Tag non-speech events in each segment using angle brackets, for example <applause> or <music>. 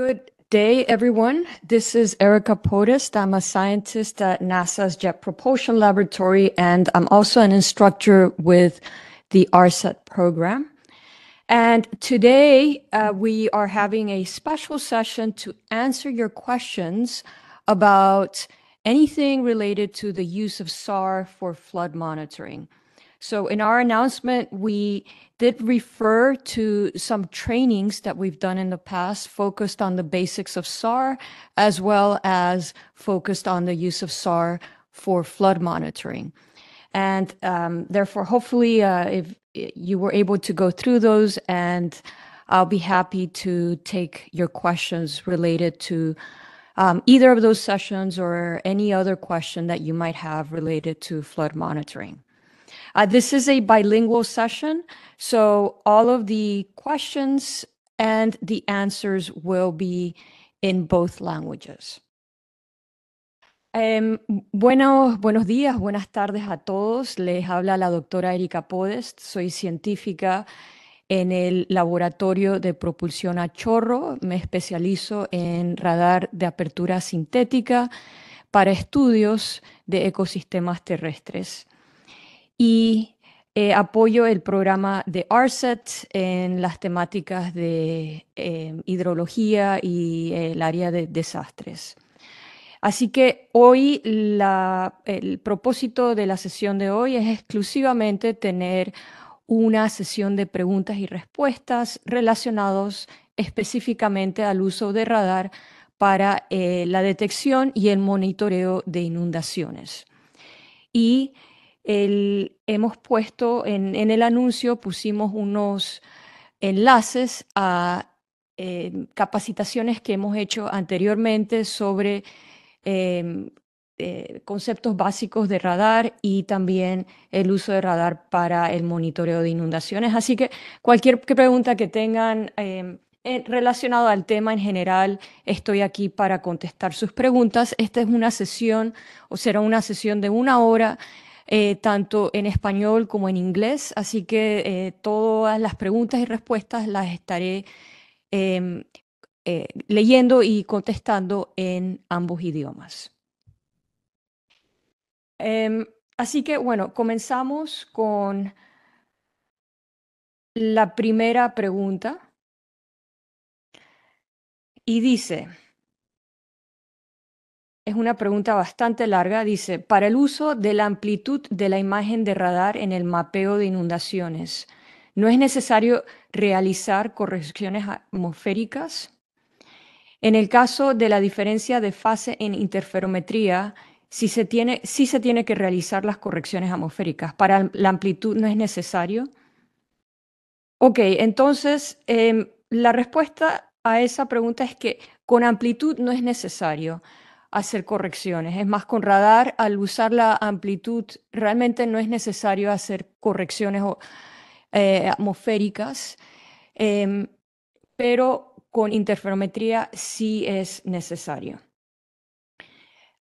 Good day, everyone. This is Erica Potis. I'm a scientist at NASA's Jet Propulsion Laboratory, and I'm also an instructor with the RSET program. And today uh, we are having a special session to answer your questions about anything related to the use of SAR for flood monitoring. So in our announcement, we did refer to some trainings that we've done in the past focused on the basics of SAR, as well as focused on the use of SAR for flood monitoring. And um, therefore, hopefully, uh, if you were able to go through those, and I'll be happy to take your questions related to um, either of those sessions or any other question that you might have related to flood monitoring. Esta uh, this is a bilingual session, so all of the questions and the answers will be in both languages. Em, buenos días, buenas tardes a todos. Les habla la doctora Erika Podest. Soy científica en el Laboratorio de Propulsión a Chorro. Me especializo en radar de apertura sintética para estudios de ecosistemas terrestres y eh, apoyo el programa de ARSET en las temáticas de eh, hidrología y el área de desastres. Así que hoy el propósito de la sesión de hoy es exclusivamente tener una sesión de preguntas y respuestas relacionados específicamente al uso de radar para eh, la detección y el monitoreo de inundaciones. Y hemos puesto en, el anuncio, pusimos unos enlaces a em, capacitaciones que hemos hecho anteriormente sobre em, eh, conceptos básicos de radar y también el uso de radar para el monitoreo de inundaciones. Así que cualquier pregunta que tengan em, relacionado al tema en general, estoy aquí para contestar sus preguntas. Esta es una sesión o será una sesión de una hora eh, tanto en español como en inglés, así que eh, todas las preguntas y respuestas las estaré em, eh, leyendo y contestando en ambos idiomas. Em, así que bueno, comenzamos con la primera pregunta y dice, es una pregunta bastante larga. Dice, para el uso de la amplitud de la imagen de radar en el mapeo de inundaciones, ¿no es necesario realizar correcciones atmosféricas? En el caso de la diferencia de fase en interferometría, sí se tiene, se tiene que realizar las correcciones atmosféricas. Para la amplitud no es necesario. Ok, entonces em, la respuesta a esa pregunta es que con amplitud no es necesario. hacer correcciones. Es más, con radar, al usar la amplitud, realmente no es necesario hacer correcciones eh, atmosféricas, eh, pero con interferometría sí es necesario.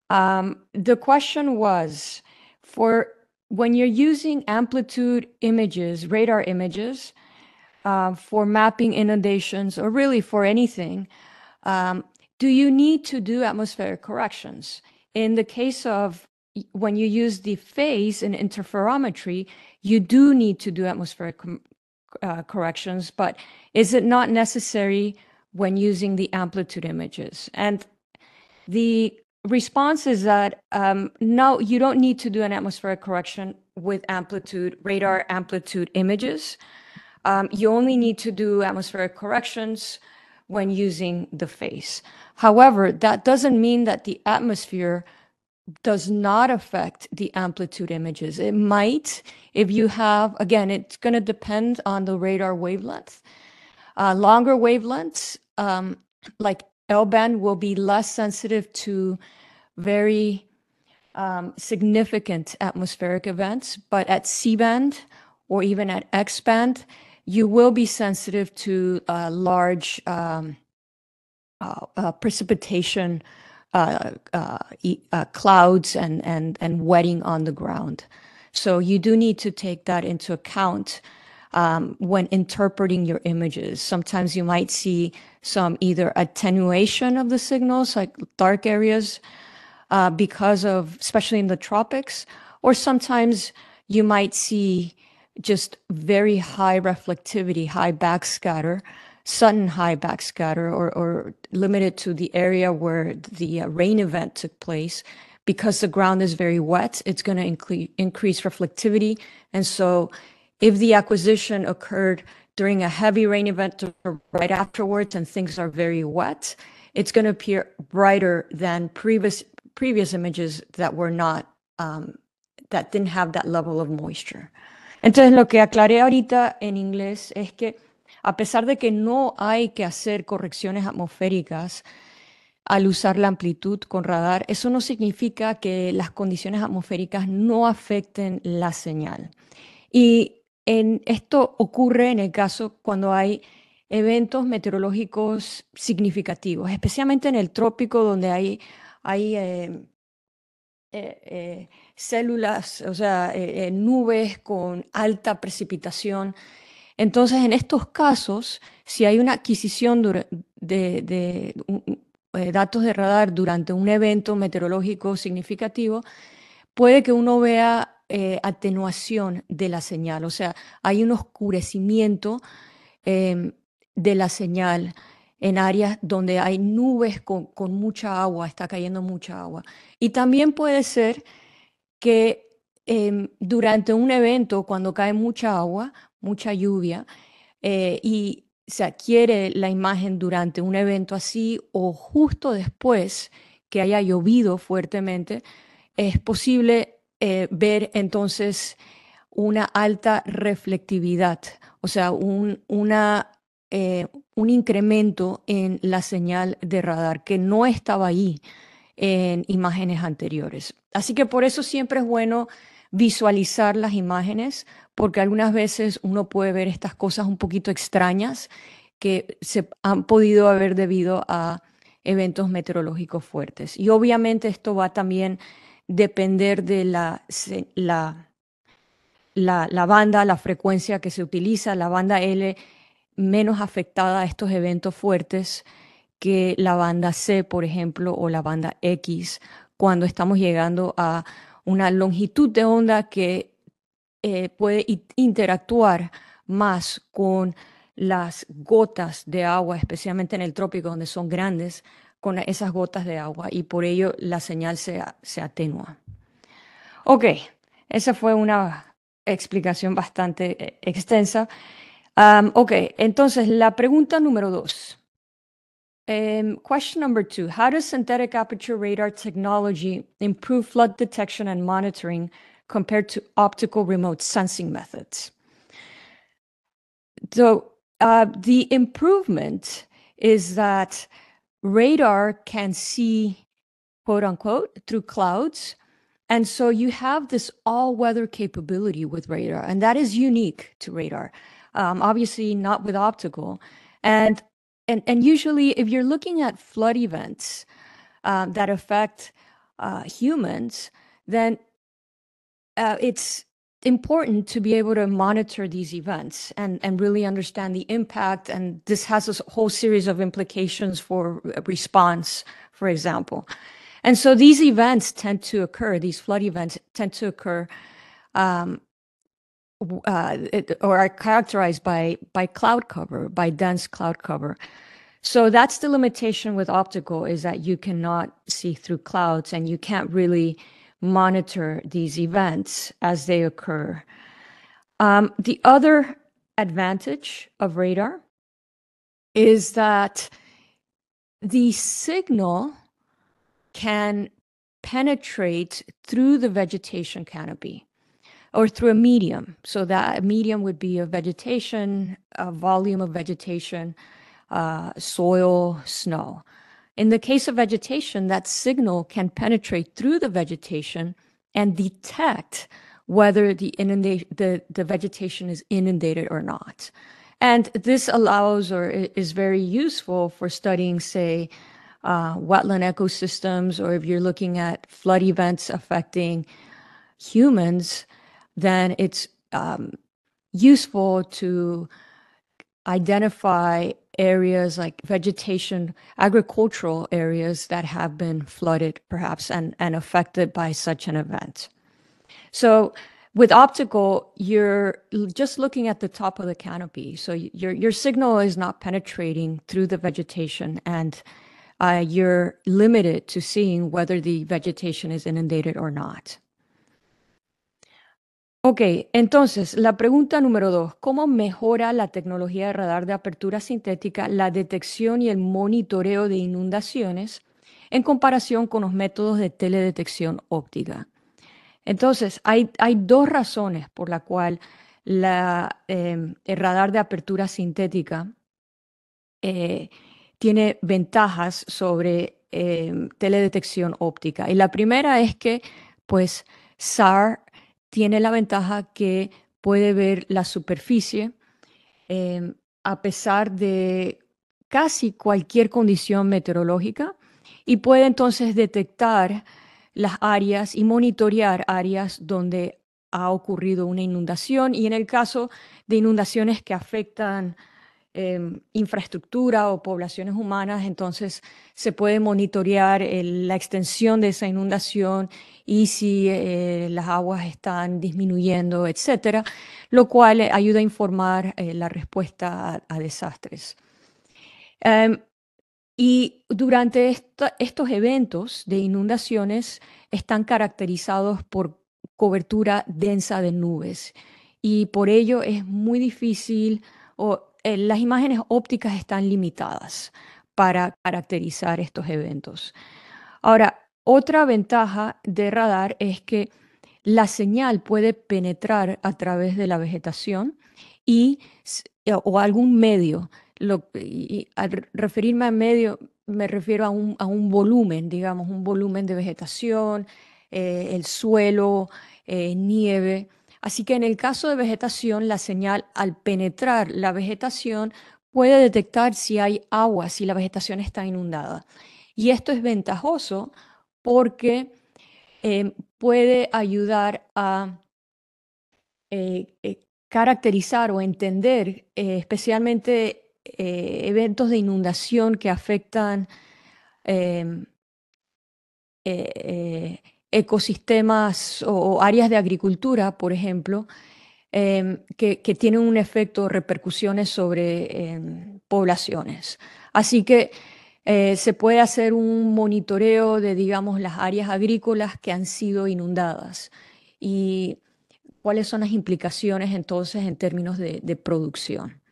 Um, the question was for when you're using amplitude images, radar images, uh, for mapping inundations or really for anything, um, do you need to do atmospheric corrections? In the case of when you use the phase in interferometry, you do need to do atmospheric um, uh, corrections, but is it not necessary when using the amplitude images? And the response is that um, no, you don't need to do an atmospheric correction with amplitude, radar amplitude images. Um, you only need to do atmospheric corrections when using the face. However, that doesn't mean that the atmosphere does not affect the amplitude images. It might, if you have, again, it's going to depend on the radar wavelength. Uh, longer wavelengths, um, like L band, will be less sensitive to very um, significant atmospheric events, but at C band or even at X band, you will be sensitive to uh, large um, uh, uh precipitation uh, uh, clouds and, and, and wetting on the ground. So you do need to take that into account um, when interpreting your images. Sometimes you might see some either attenuation of the signals, like dark areas, uh, because of, especially in the tropics, or sometimes you might see just very high reflectivity, high backscatter, sudden high backscatter, or, or limited to the area where the uh, rain event took place. Because the ground is very wet, it's going to increase reflectivity. And so, if the acquisition occurred during a heavy rain event or right afterwards and things are very wet, it's going to appear brighter than previous previous images that were not um, that didn't have that level of moisture. Entonces, lo que aclaré ahorita en inglés es que a pesar de que no hay que hacer correcciones atmosféricas al usar la amplitud con radar, eso no significa que las condiciones atmosféricas no afecten la señal. Y esto ocurre en el caso cuando hay eventos meteorológicos significativos, especialmente en el trópico donde hay, hay eh, eh, eh, células, o sea, eh, eh, nubes con alta precipitación. Entonces, en estos casos, si hay una adquisición de, eh, datos de radar durante un evento meteorológico significativo, puede que uno vea atenuación de la señal, o sea, hay un oscurecimiento em, de la señal en áreas donde hay nubes con mucha agua, está cayendo mucha agua. Y también puede ser que em, durante un evento, cuando cae mucha agua, mucha lluvia, eh, y se adquiere la imagen durante un evento así o justo después que haya llovido fuertemente, es posible eh, ver entonces una alta reflectividad, o sea, un, eh, un incremento en la señal de radar que no estaba ahí en imágenes anteriores. Así que por eso siempre es bueno visualizar las imágenes, porque algunas veces uno puede ver estas cosas un poquito extrañas que se han podido haber debido a eventos meteorológicos fuertes. Y obviamente esto va también a depender de la, la banda, la frecuencia que se utiliza, la banda L menos afectada a estos eventos fuertes que la banda C, por ejemplo, o la banda X, cuando estamos llegando a una longitud de onda que eh, puede interactuar más con las gotas de agua, especialmente en el trópico, donde son grandes, con esas gotas de agua y por ello la señal se, atenúa. Ok, esa fue una explicación bastante eh, extensa. ok, entonces la pregunta número dos. Um, question number two How does synthetic aperture radar technology improve flood detection and monitoring compared to optical remote sensing methods? So, uh, the improvement is that radar can see, quote unquote, through clouds. And so you have this all weather capability with radar, and that is unique to radar. Um, obviously, not with optical. And and, and usually, if you're looking at flood events um, that affect uh, humans, then uh, it's important to be able to monitor these events and, and really understand the impact. And this has a whole series of implications for uh, response, for example. And so these events tend to occur, these flood events tend to occur um, uh, it, or are characterized by by cloud cover, by dense cloud cover. So that's the limitation with optical is that you cannot see through clouds and you can't really monitor these events as they occur. Um, the other advantage of radar is that the signal can penetrate through the vegetation canopy or through a medium. So that medium would be a vegetation, a volume of vegetation, uh, soil, snow. In the case of vegetation, that signal can penetrate through the vegetation and detect whether the, inunda- the, the vegetation is inundated or not. And this allows or is very useful for studying, say, uh, wetland ecosystems, or if you're looking at flood events affecting humans, then it's um, useful to identify areas like vegetation, agricultural areas that have been flooded perhaps and, and affected by such an event. So with optical, you're just looking at the top of the canopy. So your, your signal is not penetrating through the vegetation and uh, you're limited to seeing whether the vegetation is inundated or not. Ok, entonces la pregunta número dos, ¿cómo mejora la tecnología de radar de apertura sintética la detección y el monitoreo de inundaciones en comparación con los métodos de teledetección óptica? Entonces, hay, dos razones por la cual em, el radar de apertura sintética eh, tiene ventajas sobre em, teledetección óptica. Y la primera es que, pues, SAR tiene la ventaja que puede ver la superficie em, a pesar de casi cualquier condición meteorológica y puede entonces detectar las áreas y monitorear áreas donde ha ocurrido una inundación y en el caso de inundaciones que afectan Em, infraestructura o poblaciones humanas, entonces se puede monitorear eh, la extensión de esa inundación y si eh, las aguas están disminuyendo, etcétera, lo cual eh, ayuda a informar la respuesta a, desastres. Em, y durante estos eventos de inundaciones están caracterizados por cobertura densa de nubes y por ello es muy difícil o eh, las imágenes ópticas están limitadas para caracterizar estos eventos. Ahora, otra ventaja de radar es que la señal puede penetrar a través de la vegetación y, eh, o algún medio. al referirme a medio, me refiero a un, volumen, digamos, un volumen de vegetación, eh, el suelo, nieve. Así que en el caso de vegetación, la señal al penetrar la vegetación puede detectar si hay agua, si la vegetación está inundada. Y esto es ventajoso porque eh, puede ayudar a eh, eh, caracterizar o entender especialmente eventos de inundación que afectan ecosistemas o áreas de agricultura, por ejemplo, em, que, tienen un efecto, repercusiones sobre em, poblaciones. Así que eh, se puede hacer un monitoreo de, digamos, las áreas agrícolas que han sido inundadas y cuáles son las implicaciones entonces en términos de producción.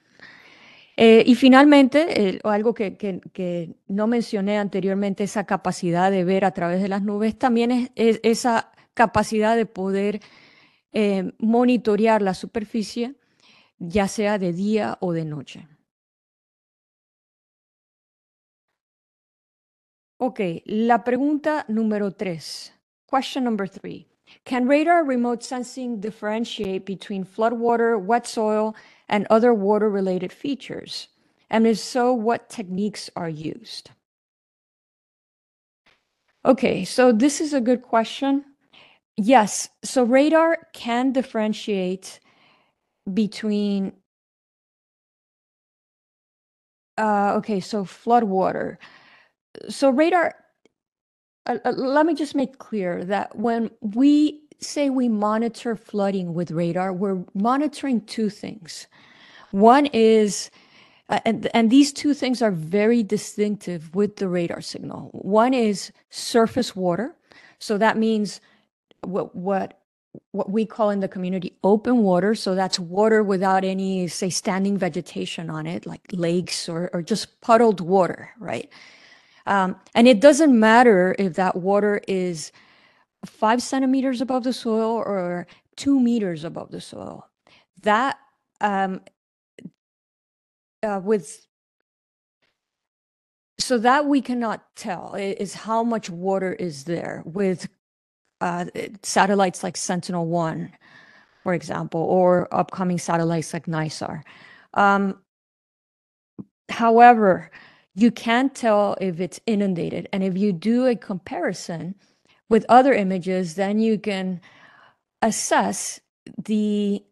Eh, y finalmente, algo que, no mencioné anteriormente, esa capacidad de ver a través de las nubes, también es, esa capacidad de poder eh, monitorear la superficie, ya sea de día o de noche. Ok, la pregunta número tres. Question number three. Can radar remote sensing differentiate between floodwater, wet soil, and other water related features? And if so, what techniques are used? Okay, so this is a good question. Yes, so radar can differentiate between. Uh, okay, so floodwater. So radar. Uh, uh, let me just make clear that when we say we monitor flooding with radar, we're monitoring two things. One is, uh, and, and these two things are very distinctive with the radar signal. One is surface water. So that means what, what, what we call in the community open water. So that's water without any, say, standing vegetation on it, like lakes or, or just puddled water, right? Um, and it doesn't matter if that water is five centimeters above the soil or two meters above the soil. That um, uh, with so that we cannot tell is how much water is there with uh, satellites like Sentinel One, for example, or upcoming satellites like NISAR. Um, however, you can tell if it's inundated, and if you do a comparison with other images, then you can assess the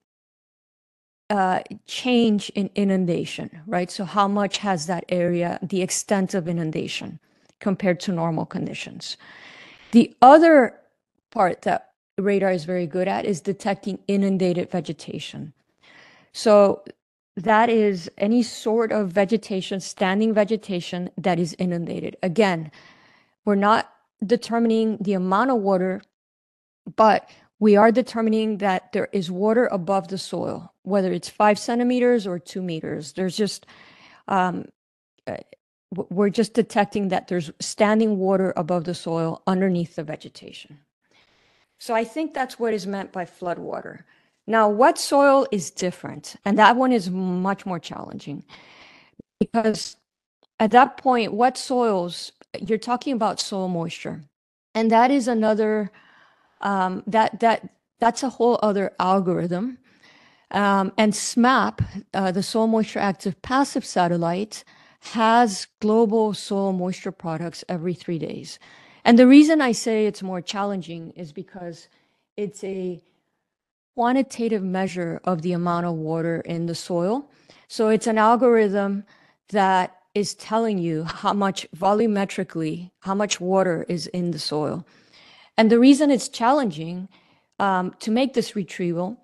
uh, change in inundation, right? So, how much has that area, the extent of inundation compared to normal conditions? The other part that radar is very good at is detecting inundated vegetation. So, that is any sort of vegetation, standing vegetation that is inundated. Again, we're not determining the amount of water, but we are determining that there is water above the soil, whether it's five centimeters or two meters. There's just, um, uh, we're just detecting that there's standing water above the soil underneath the vegetation. So I think that's what is meant by floodwater. Now, wet soil is different? And that one is much more challenging because at that point, wet soils you're talking about soil moisture, and that is another um, that that that's a whole other algorithm. Um, and SMAP, uh, the Soil Moisture Active Passive Satellite, has global soil moisture products every three days. And the reason I say it's more challenging is because it's a quantitative measure of the amount of water in the soil. So it's an algorithm that is telling you how much volumetrically, how much water is in the soil. And the reason it's challenging um, to make this retrieval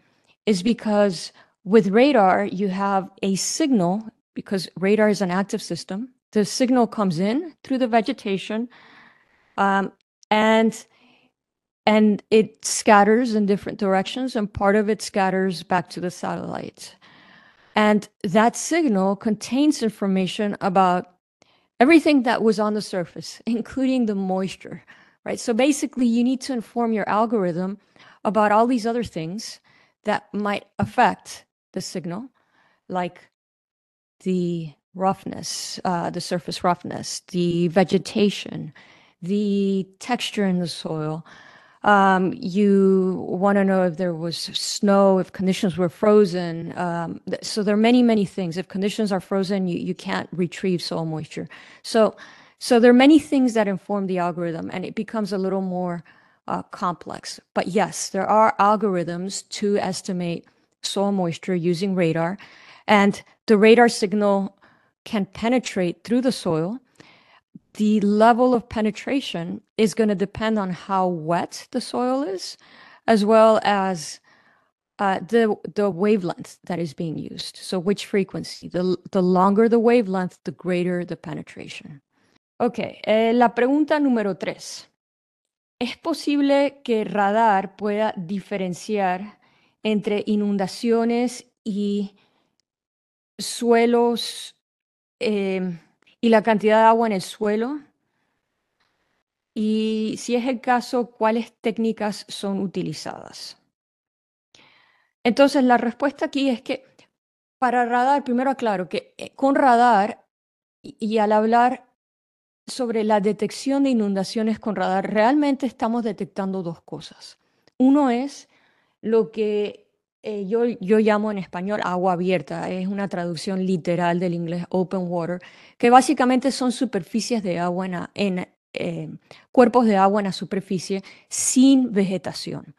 is because with radar, you have a signal, because radar is an active system. The signal comes in through the vegetation um, and and it scatters in different directions and part of it scatters back to the satellite and that signal contains information about everything that was on the surface, <laughs> including the moisture, right? So basically, you need to inform your algorithm about all these other things that might affect the signal, like the roughness, uh, the surface roughness, the vegetation, the texture in the soil, um, you want to know if there was snow, if conditions were frozen. Um, so there are many, many things. If conditions are frozen, you, you can't retrieve soil moisture. So, so there are many things that inform the algorithm and it becomes a little more uh, complex. But yes, there are algorithms to estimate soil moisture using radar. And the radar signal can penetrate through the soil the level of penetration is going to depend on how wet the soil is, as well as uh, the the wavelength that is being used. So which frequency? The, the longer the wavelength, the greater the penetration. Ok, eh, la pregunta número tres. ¿Es posible que radar pueda diferenciar entre inundaciones y suelos eh, y la cantidad de agua en el suelo. Y si es el caso, ¿cuáles técnicas son utilizadas? Entonces, la respuesta aquí es que para radar, primero aclaro que eh, con radar y, y al hablar sobre la detección de inundaciones con radar, realmente estamos detectando dos cosas. Uno es lo que eh, yo, llamo en español agua abierta, es una traducción literal del inglés open water, que básicamente son superficies de agua en, eh, cuerpos de agua en la superficie sin vegetación.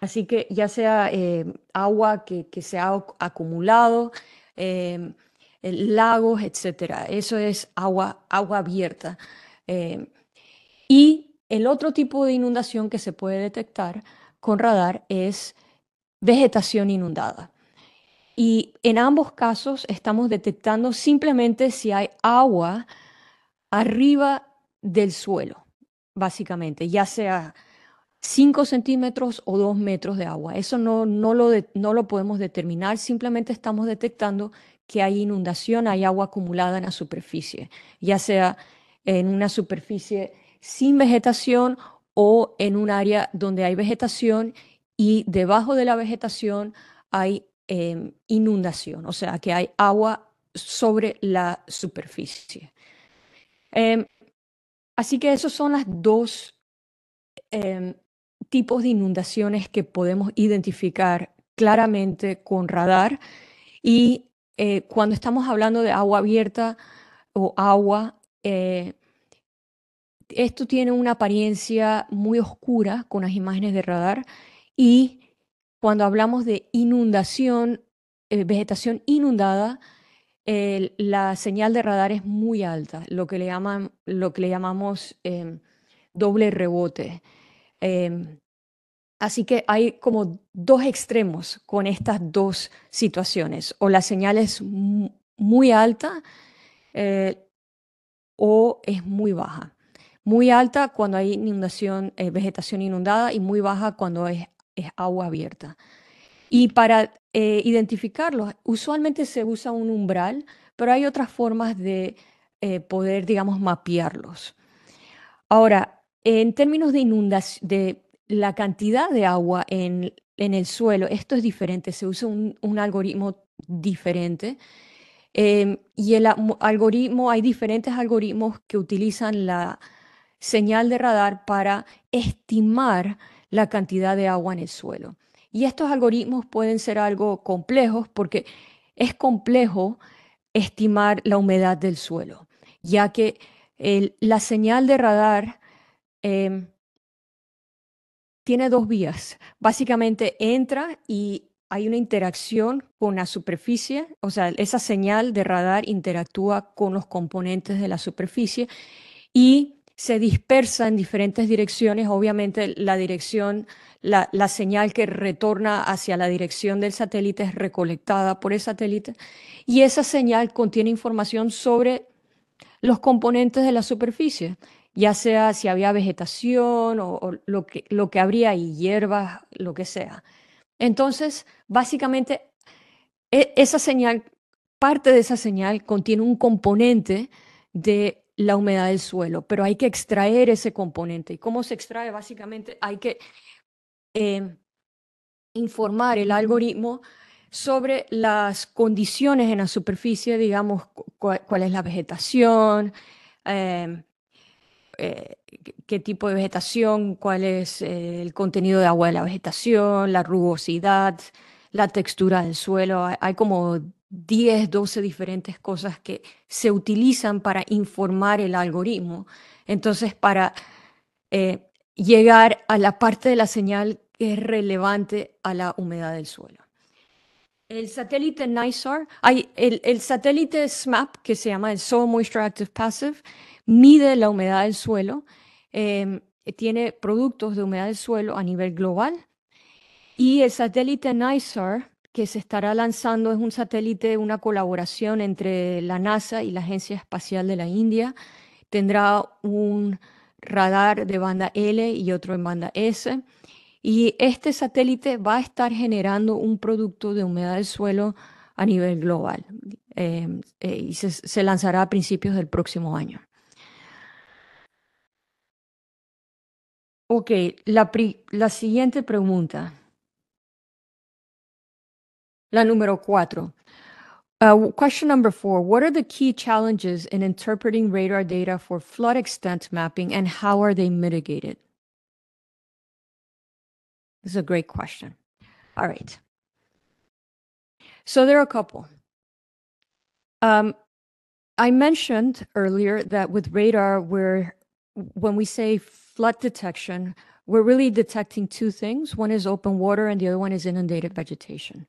Así que ya sea eh, agua que, se ha acumulado, em, lagos, etcétera. Eso es agua, agua abierta. Em, y el otro tipo de inundación que se puede detectar con radar es vegetación inundada. Y en ambos casos estamos detectando simplemente si hay agua arriba del suelo, básicamente, ya sea 5 centímetros o 2 metros de agua. Eso no, no, lo no lo podemos determinar, simplemente estamos detectando que hay inundación, hay agua acumulada en la superficie, ya sea en una superficie sin vegetación o en un área donde hay vegetación y debajo de la vegetación hay em, inundación, o sea que hay agua sobre la superficie. Em, así que esos son los dos em, tipos de inundaciones que podemos identificar claramente con radar y eh, cuando estamos hablando de agua abierta o agua, eh, esto tiene una apariencia muy oscura con las imágenes de radar y cuando hablamos de inundación, eh, vegetación inundada, la señal de radar es muy alta, lo que le, llamamos em, doble rebote. Em, así que hay como dos extremos con estas dos situaciones, o la señal es muy alta eh, o es muy baja muy alta cuando hay inundación, eh, vegetación inundada y muy baja cuando es es agua abierta. Y para eh, identificarlos, usualmente se usa un umbral, pero hay otras formas de eh, poder, digamos, mapearlos. Ahora, en términos de inundación, de la cantidad de agua en, el suelo, esto es diferente, se usa un, algoritmo diferente. Em, y el algoritmo, hay diferentes algoritmos que utilizan la señal de radar para estimar la cantidad de agua en el suelo. Y estos algoritmos pueden ser algo complejos porque es complejo estimar la humedad del suelo, ya que la señal de radar em, tiene dos vías. Básicamente entra y hay una interacción con la superficie, o sea, esa señal de radar interactúa con los componentes de la superficie y se dispersa en diferentes direcciones. Obviamente la dirección, la, señal que retorna hacia la dirección del satélite es recolectada por el satélite y esa señal contiene información sobre los componentes de la superficie, ya sea si había vegetación o, lo, que, lo que habría y hierbas, lo que sea. Entonces, básicamente, e, esa señal, parte de esa señal contiene un componente de la humedad del suelo, pero hay que extraer ese componente. ¿Y cómo se extrae? Básicamente hay que em, informar el algoritmo sobre las condiciones en la superficie, digamos, cuál es la vegetación, em, eh, qué tipo de vegetación, cuál es eh, el contenido de agua de la vegetación, la rugosidad, la textura del suelo. Hay, hay como 10, 12 diferentes cosas que se utilizan para informar el algoritmo. Entonces, para eh, llegar a la parte de la señal que es relevante a la humedad del suelo. El satélite NISAR, el, satélite SMAP, que se llama el Soil Moisture Active Passive, mide la humedad del suelo, em, tiene productos de humedad del suelo a nivel global. Y el satélite NISAR que se estará lanzando es un satélite, una colaboración entre la NASA y la Agencia Espacial de la India. Tendrá un radar de banda L y otro en banda S. Y este satélite va a estar generando un producto de humedad del suelo a nivel global em, eh, y se, lanzará a principios del próximo año. Ok, la siguiente pregunta. La número cuatro. Uh, question number four What are the key challenges in interpreting radar data for flood extent mapping and how are they mitigated? This is a great question. All right. So there are a couple. Um, I mentioned earlier that with radar, we're, when we say flood detection, we're really detecting two things one is open water, and the other one is inundated vegetation.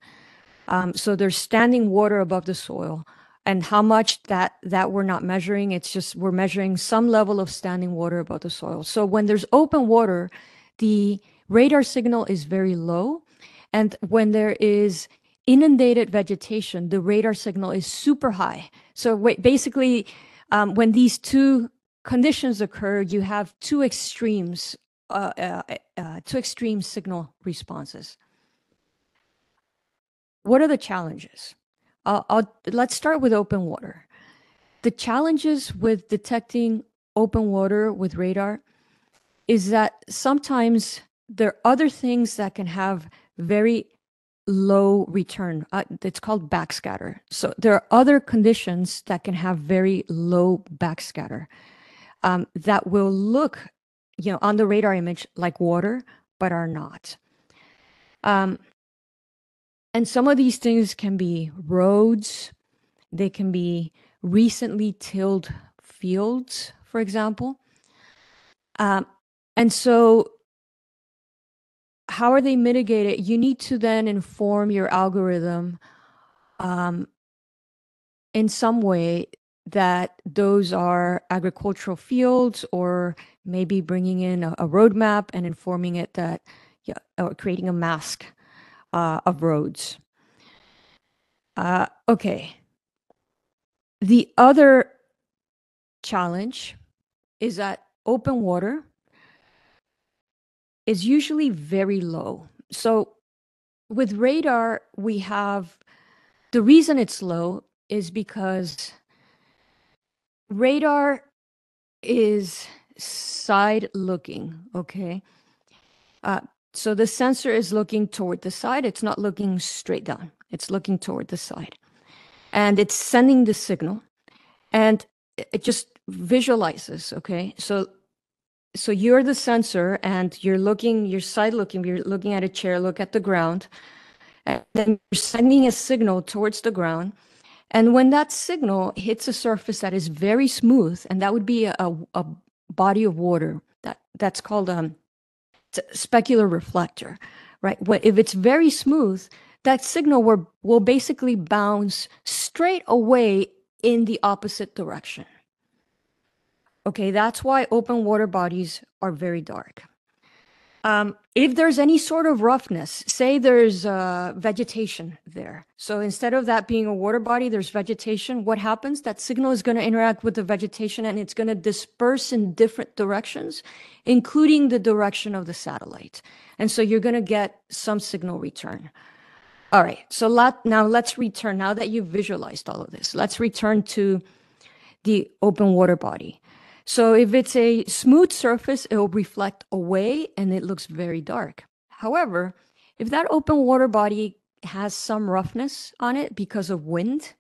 Um, so there's standing water above the soil. And how much that that we're not measuring. It's just we're measuring some level of standing water above the soil. So when there's open water, the radar signal is very low. And when there is inundated vegetation, the radar signal is super high. So basically, um, when these two conditions occur, you have two extremes, uh, uh, uh, two extreme signal responses what are the challenges? Uh, I'll, let's start with open water. The challenges with detecting open water with radar is that sometimes there are other things that can have very low return. Uh, it's called backscatter. So there are other conditions that can have very low backscatter um, that will look, you know, on the radar image like water, but are not. Um, and some of these things can be roads, they can be recently tilled fields, for example. Um, and so, how are they mitigated? You need to then inform your algorithm um, in some way that those are agricultural fields or maybe bringing in a, a roadmap and informing it that yeah, or creating a mask uh, of roads. Uh, okay. The other challenge is that open water is usually very low. So with radar, we have the reason it's low is because radar is side looking, okay? Uh, so the sensor is looking toward the side. It's not looking straight down. It's looking toward the side. And it's sending the signal. And it just visualizes, okay? So so you're the sensor and you're looking, you're side looking, you're looking at a chair, look at the ground. And then you're sending a signal towards the ground. And when that signal hits a surface that is very smooth, and that would be a, a, a body of water, that, that's called um, specular reflector, right? If it's very smooth, that signal will, will basically bounce straight away in the opposite direction. Okay, that's why open water bodies are very dark. Um, if there's any sort of roughness, say there's uh, vegetation there. So instead of that being a water body, there's vegetation. What happens? That signal is going to interact with the vegetation and it's going to disperse in different directions, including the direction of the satellite. And so you're going to get some signal return. All right. So now let's return. Now that you've visualized all of this, let's return to the open water body. So if it's a smooth surface, it will reflect away and it looks very dark. However, if that open water body has some roughness on it because of wind,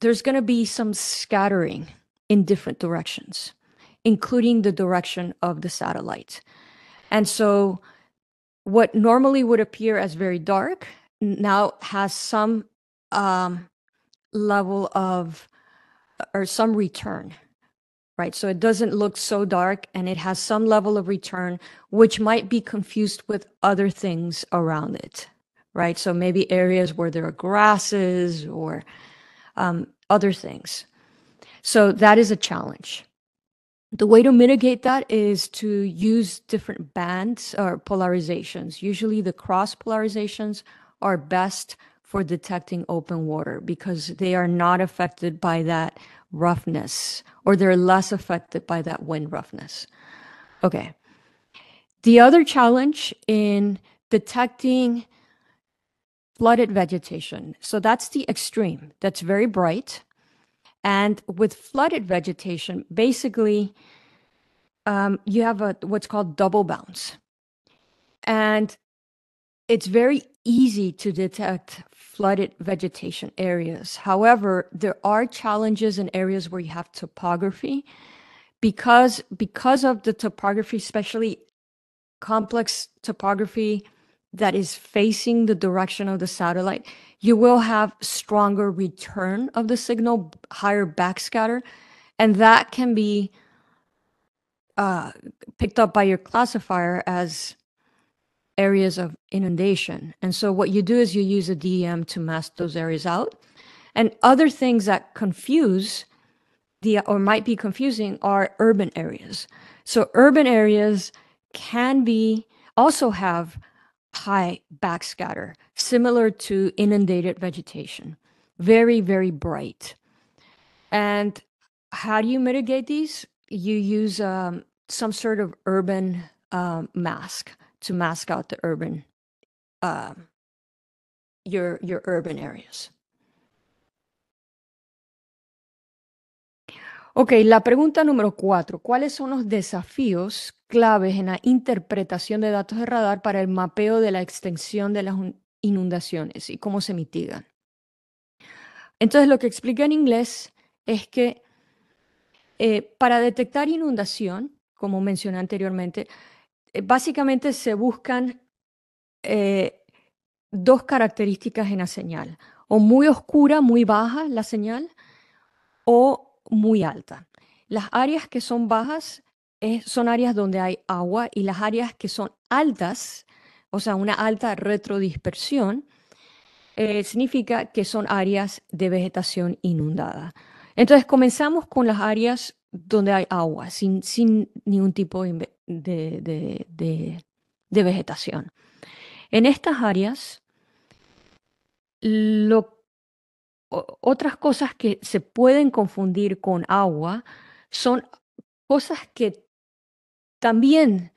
there's going to be some scattering in different directions, including the direction of the satellite. And so what normally would appear as very dark now has some um, level of or some return right? So it doesn't look so dark and it has some level of return, which might be confused with other things around it, right? So maybe areas where there are grasses or um, other things. So that is a challenge. The way to mitigate that is to use different bands or polarizations. Usually the cross polarizations are best for detecting open water because they are not affected by that roughness or they're less affected by that wind roughness. Okay. The other challenge in detecting flooded vegetation. So that's the extreme. That's very bright. And with flooded vegetation, basically, um, you have a what's called double bounce, and it's very easy to detect flooded vegetation areas. However, there are challenges in areas where you have topography because because of the topography, especially complex topography that is facing the direction of the satellite, you will have stronger return of the signal, higher backscatter, and that can be uh, picked up by your classifier as areas of inundation. And so what you do is you use a DEM to mask those areas out. And other things that confuse the or might be confusing are urban areas. So urban areas can be also have high backscatter, similar to inundated vegetation, very, very bright. And how do you mitigate these? You use um, some sort of urban um, mask. to mask out the um, urban, areas. Ok, la pregunta número cuatro. ¿Cuáles son los desafíos claves en la interpretación de datos de radar para el mapeo de la extensión de las inundaciones y cómo se mitigan? Entonces, lo que explica en inglés es que eh, para detectar inundación, como mencioné anteriormente, eh, básicamente se buscan eh, dos características en la señal, o muy oscura, muy baja la señal, o muy alta. Las áreas que son bajas eh, son áreas donde hay agua y las áreas que son altas, o sea, una alta retrodispersión, significa que son áreas de vegetación inundada. Entonces comenzamos con las áreas donde hay agua, sin, sin ningún tipo de de, vegetación. En estas áreas, lo, otras cosas que se pueden confundir con agua son cosas que también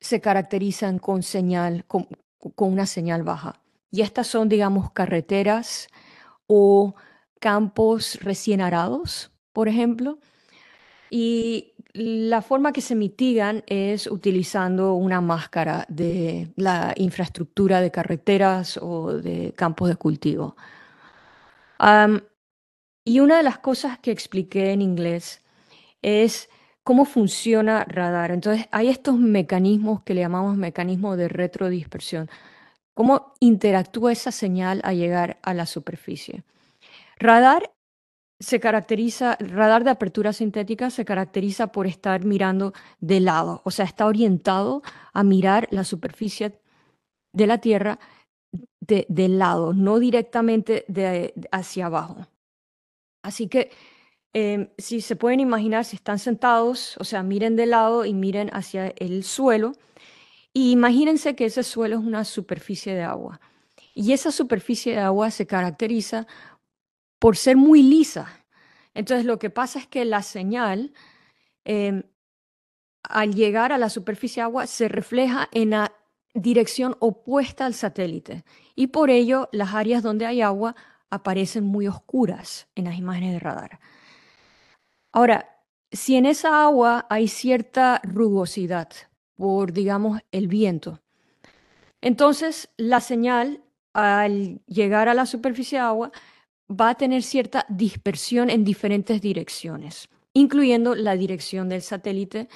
se caracterizan con señal, con una señal baja. Y estas son, digamos, carreteras o campos recién arados, por ejemplo. Y la forma que se mitigan es utilizando una máscara de la infraestructura de carreteras o de campos de cultivo. y una de las cosas que expliqué en inglés es cómo funciona radar. Entonces, hay estos mecanismos que le llamamos mecanismos de retrodispersión. ¿Cómo interactúa esa señal a llegar a la superficie? Radar se caracteriza, el radar de apertura sintética se caracteriza por estar mirando de lado, o sea, está orientado a mirar la superficie de la Tierra de, de lado, no directamente de, hacia abajo. Así que em, si se pueden imaginar, si están sentados, o sea, miren de lado y miren hacia el suelo, imagínense que ese suelo es una superficie de agua. Y esa superficie de agua se caracteriza por ser muy lisa. Entonces lo que pasa es que la señal, em, al llegar a la superficie de agua, se refleja en la dirección opuesta al satélite. Y por ello las áreas donde hay agua aparecen muy oscuras en las imágenes de radar. Ahora, si en esa agua hay cierta rugosidad por, digamos, el viento, entonces la señal al llegar a la superficie de agua va a tener cierta dispersión en diferentes direcciones, incluyendo la dirección del satélite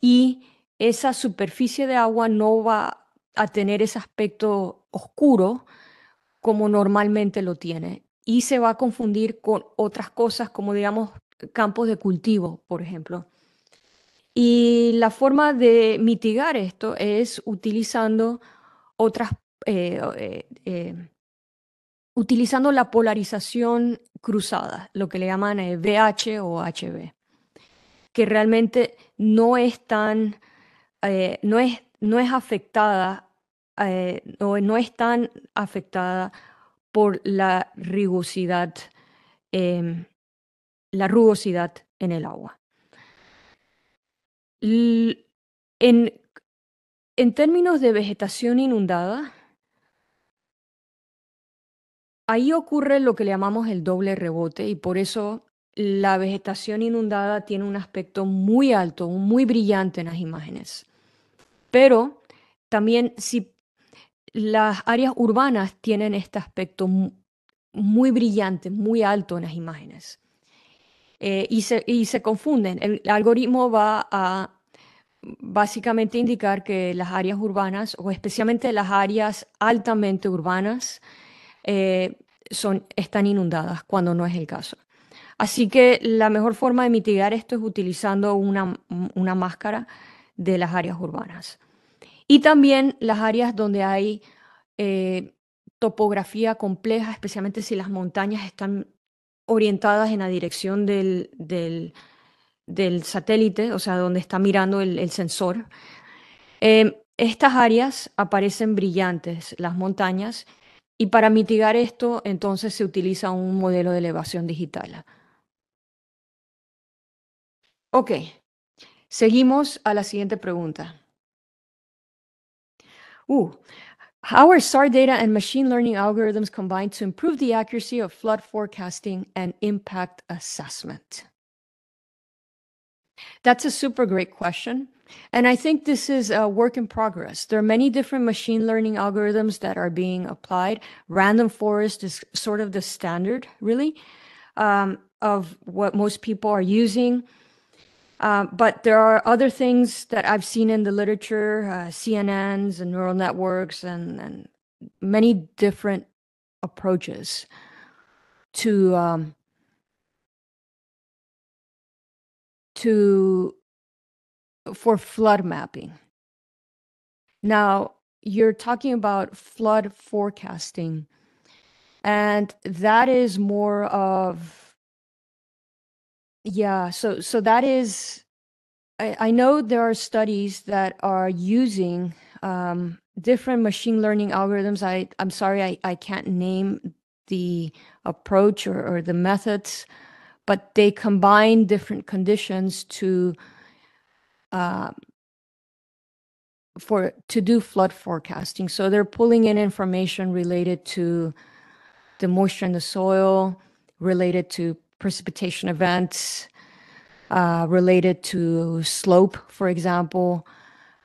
y esa superficie de agua no va a tener ese aspecto oscuro como normalmente lo tiene y se va a confundir con otras cosas como digamos campos de cultivo, por ejemplo. Y la forma de mitigar esto es utilizando otras eh, eh, eh, utilizando la polarización cruzada, lo que le llaman VH eh, o HB, que realmente no es tan, eh, no, es, afectada, eh, no, afectada por la rugosidad, em, la rugosidad en el agua. en términos de vegetación inundada, Ahí ocurre lo que le llamamos el doble rebote y por eso la vegetación inundada tiene un aspecto muy alto, muy brillante en las imágenes. Pero también si las áreas urbanas tienen este aspecto muy brillante, muy alto en las imágenes. Eh, y, y, se, confunden. El algoritmo va a básicamente indicar que las áreas urbanas, o especialmente las áreas altamente urbanas, eh, son, están inundadas cuando no es el caso. Así que la mejor forma de mitigar esto es utilizando una, máscara de las áreas urbanas. Y también las áreas donde hay eh, topografía compleja, especialmente si las montañas están orientadas en la dirección del, satélite, o sea, donde está mirando el, sensor. Eh, estas áreas aparecen brillantes, las montañas, y para mitigar esto, entonces se utiliza un modelo de elevación digital. Ok, seguimos a la siguiente pregunta. Uh, how are SAR data and machine learning algorithms combined to improve the accuracy of flood forecasting and impact assessment? That's a super great question. And I think this is a work in progress. There are many different machine learning algorithms that are being applied. Random forest is sort of the standard, really, um, of what most people are using. Uh, but there are other things that I've seen in the literature, uh, CNNs and neural networks, and, and many different approaches to um, to for flood mapping. Now, you're talking about flood forecasting, and that is more of yeah, so so that is I, I know there are studies that are using um, different machine learning algorithms. I, I'm sorry, I, I can't name the approach or, or the methods but they combine different conditions to uh, for to do flood forecasting. So they're pulling in information related to the moisture in the soil, related to precipitation events, uh, related to slope, for example,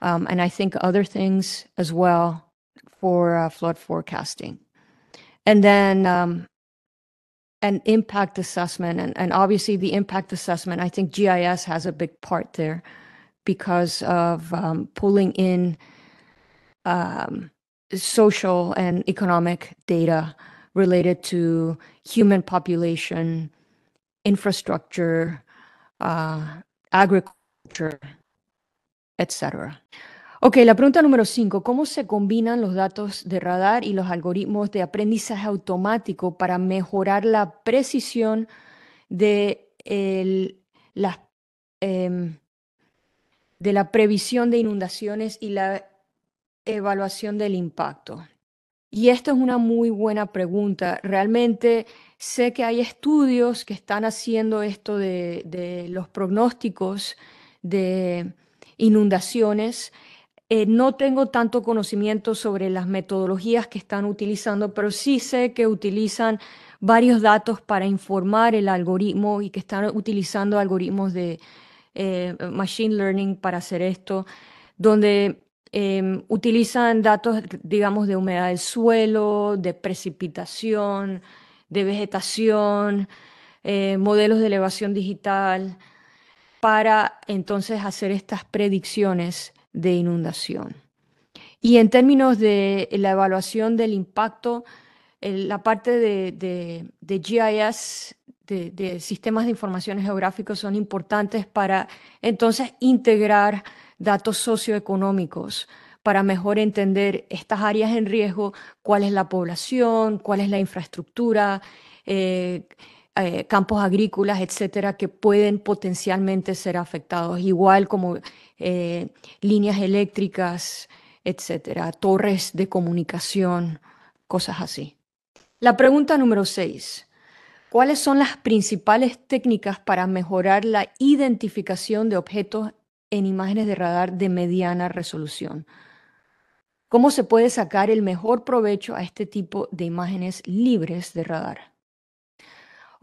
um, and I think other things as well for uh, flood forecasting. And then um, an impact assessment and, and obviously the impact assessment i think gis has a big part there because of um, pulling in um, social and economic data related to human population infrastructure uh, agriculture etc Ok, la pregunta número 5. ¿Cómo se combinan los datos de radar y los algoritmos de aprendizaje automático para mejorar la precisión de, em, la previsión de inundaciones y la evaluación del impacto? Y esta es una muy buena pregunta. Realmente sé que hay estudios que están haciendo esto de, de los pronósticos de inundaciones eh, no tengo tanto conocimiento sobre las metodologías que están utilizando, pero sí sé que utilizan varios datos para informar el algoritmo y que están utilizando algoritmos de eh, machine learning para hacer esto, donde em, utilizan datos, digamos, de humedad del suelo, de precipitación, de vegetación, eh, modelos de elevación digital, para entonces hacer estas predicciones de inundación. Y en términos de la evaluación del impacto, la parte de, de, GIS, de, sistemas de información geográficos, son importantes para entonces integrar datos socioeconómicos para mejor entender estas áreas en riesgo, cuál es la población, cuál es la infraestructura, eh, eh, campos agrícolas, etcétera, que pueden potencialmente ser afectados, igual como eh, líneas eléctricas, etcétera, torres de comunicación, cosas así. La pregunta número seis, ¿Cuáles son las principales técnicas para mejorar la identificación de objetos en imágenes de radar de mediana resolución? ¿Cómo se puede sacar el mejor provecho a este tipo de imágenes libres de radar?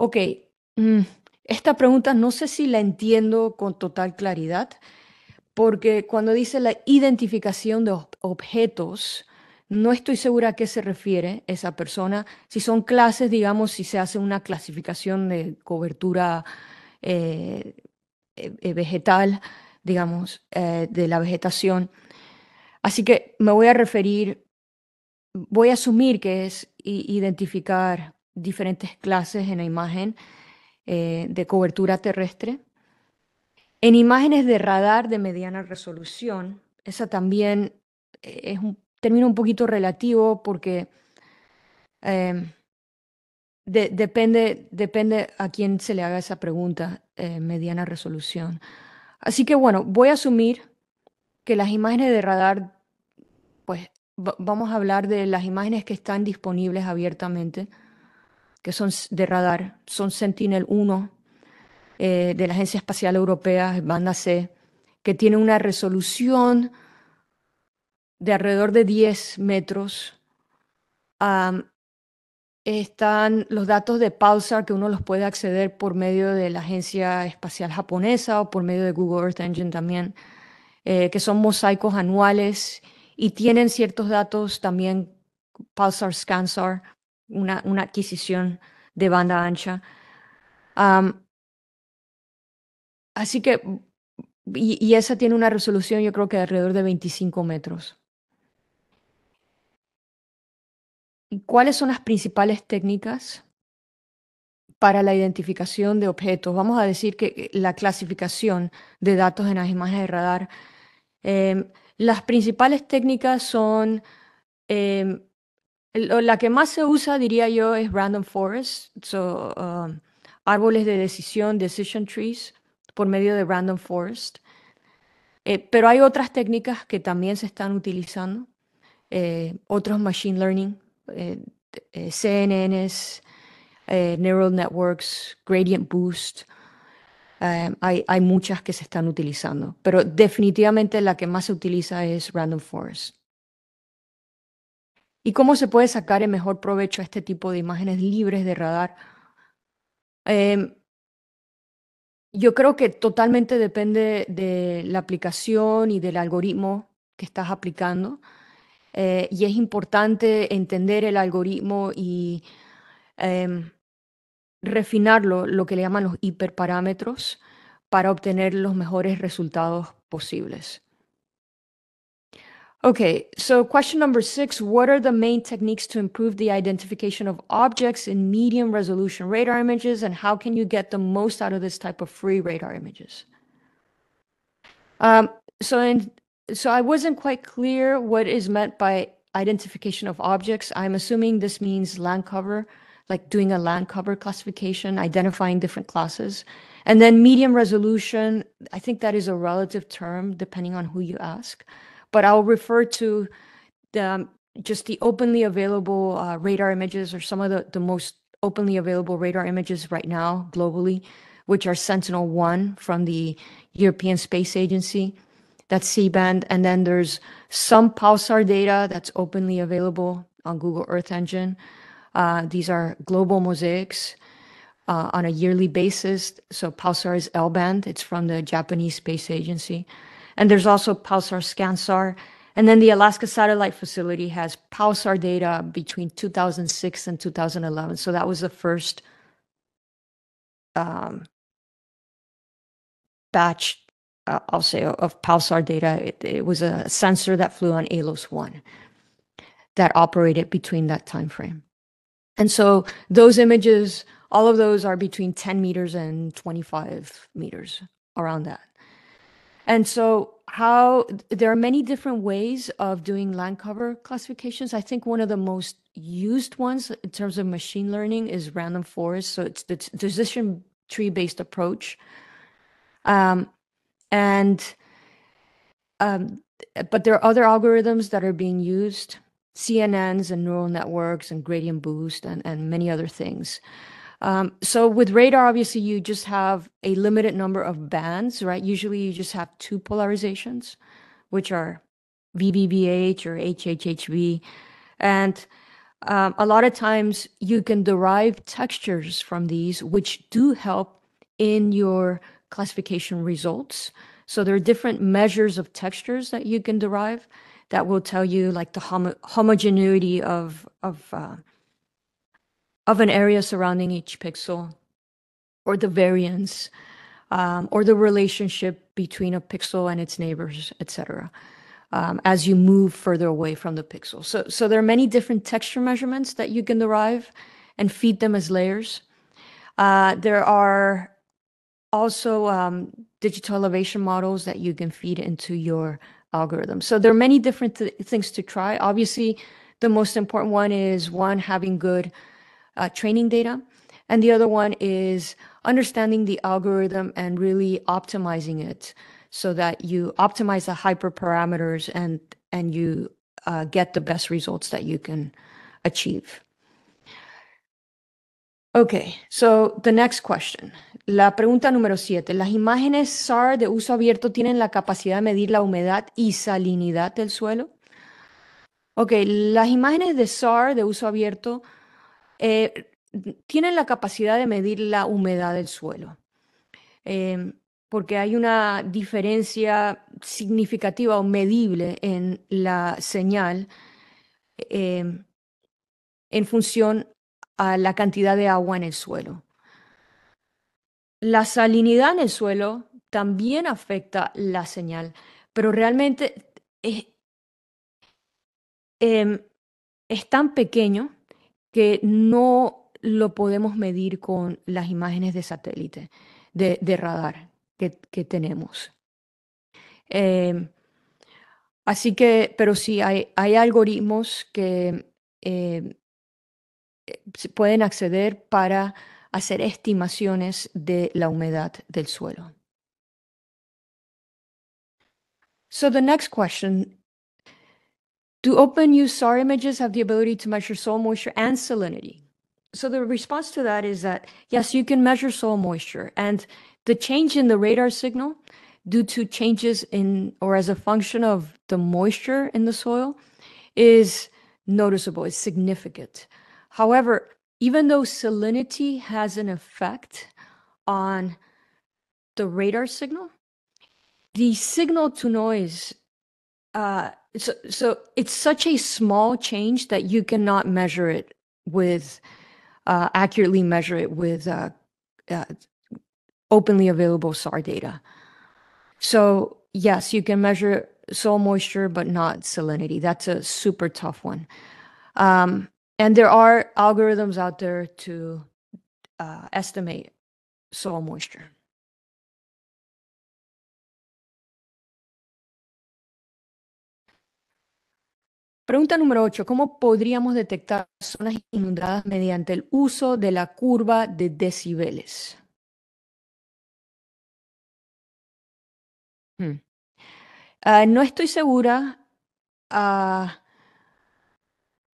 Ok, mm, esta pregunta no sé si la entiendo con total claridad, porque cuando dice la identificación de objetos, no estoy segura a qué se refiere esa persona. Si son clases, digamos, si se hace una clasificación de cobertura eh, e-, e-, vegetal, digamos, eh, de la vegetación. Así que me voy a referir, voy a asumir que es identificar diferentes clases en la imagen eh, de cobertura terrestre. En imágenes de radar de mediana resolución, esa también eh, es un término un poquito relativo porque em, depende, depende a quién se le haga esa pregunta, eh, mediana resolución. Así que bueno, voy a asumir que las imágenes de radar, pues vamos a hablar de las imágenes que están disponibles abiertamente que son de radar, son Sentinel-1 eh, de la Agencia Espacial Europea, Banda C, que tiene una resolución de alrededor de 10 metros. están los datos de Pulsar, que uno los puede acceder por medio de la Agencia Espacial Japonesa o por medio de Google Earth Engine también, eh, que son mosaicos anuales y tienen ciertos datos también, Pulsar, Scansar, una, adquisición de banda ancha. así que, y, esa tiene una resolución yo creo que de alrededor de 25 metros. ¿Cuáles son las principales técnicas para la identificación de objetos? Vamos a decir que la clasificación de datos en las imágenes de radar. Em, las principales técnicas son em, la que más se usa, diría yo, es Random Forest, um, árboles de decisión, decision trees, por medio de Random Forest. Eh, pero hay otras técnicas que también se están utilizando, eh, otros Machine Learning, eh, CNNs, Neural Networks, Gradient Boost. hay muchas que se están utilizando, pero definitivamente la que más se utiliza es Random Forest. ¿Y cómo se puede sacar el mejor provecho a este tipo de imágenes libres de radar? Em, yo creo que totalmente depende de la aplicación y del algoritmo que estás aplicando. Eh, y es importante entender el algoritmo y em, refinarlo, lo que le llaman los hiperparámetros, para obtener los mejores resultados posibles. Okay, so question number six What are the main techniques to improve the identification of objects in medium resolution radar images, and how can you get the most out of this type of free radar images? Um, so, in, so I wasn't quite clear what is meant by identification of objects. I'm assuming this means land cover, like doing a land cover classification, identifying different classes. And then medium resolution, I think that is a relative term depending on who you ask but I'll refer to the um, just the openly available uh, radar images or some of the, the most openly available radar images right now globally, which are Sentinel 1 from the European Space Agency. That's C band. And then there's some pulsar data that's openly available on Google Earth Engine. Uh, these are global mosaics uh, on a yearly basis. So pulsar is L band, it's from the Japanese Space Agency and there's also pulsar ScanSAR. And then the Alaska Satellite Facility has pulsar data between 2006 and 2011. So that was the first um, batch, uh, I'll say, of pulsar data. It, it, was a sensor that flew on ALOS 1 that operated between that time frame. And so those images, all of those are between 10 meters and 25 meters around that. And so how there are many different ways of doing land cover classifications. I think one of the most used ones in terms of machine learning is random forest. So it's the decision tree based approach. Um, and um, but there are other algorithms that are being used, CNNs and neural networks and gradient boost and, and many other things. Um, so with radar, obviously, you just have a limited number of bands, right? Usually, you just have two polarizations, which are VBBH or HHHB. And um, a lot of times, you can derive textures from these, which do help in your classification results. So there are different measures of textures that you can derive that will tell you like the homogeneity of of uh, of an area surrounding each pixel, or the variance, um, or the relationship between a pixel and its neighbors, etc. Um, as you move further away from the pixel. So, so there are many different texture measurements that you can derive and feed them as layers. Uh, there are also um, digital elevation models that you can feed into your algorithm. So there are many different th things to try. Obviously, the most important one is one, having good uh, training data. And the other one is understanding the algorithm and really optimizing it so that you optimize the hyperparameters and, and you uh, get the best results that you can achieve. Okay, so the next question. La pregunta número siete. ¿Las imágenes SAR de uso abierto tienen la capacidad de medir la humedad y salinidad del suelo? Ok, las imágenes de SAR de uso abierto Eh, tienen la capacidad de medir la humedad del suelo, em, porque hay una diferencia significativa o medible en la señal em, en función a la cantidad de agua en el suelo. La salinidad en el suelo también afecta la señal, pero realmente es em, tan pequeño que no lo podemos medir con las imágenes de satélite, de, radar que, tenemos. Em, así que, pero sí, hay, algoritmos que eh, se pueden acceder para hacer estimaciones de la humedad del suelo. So the next question Do open use SAR images have the ability to measure soil moisture and salinity? So the response to that is that yes, you can measure soil moisture and the change in the radar signal due to changes in or as a function of the moisture in the soil is noticeable, it's significant. However, even though salinity has an effect on the radar signal, the signal to noise uh, so, so it's such a small change that you cannot measure it with uh, accurately measure it with uh, uh, openly available SAR data. So yes, you can measure soil moisture, but not salinity. That's a super tough one. Um, and there are algorithms out there to uh, estimate soil moisture. Pregunta número 8. ¿Cómo podríamos detectar zonas inundadas mediante el uso de la curva de decibeles? Hmm. Ah, no estoy segura ah,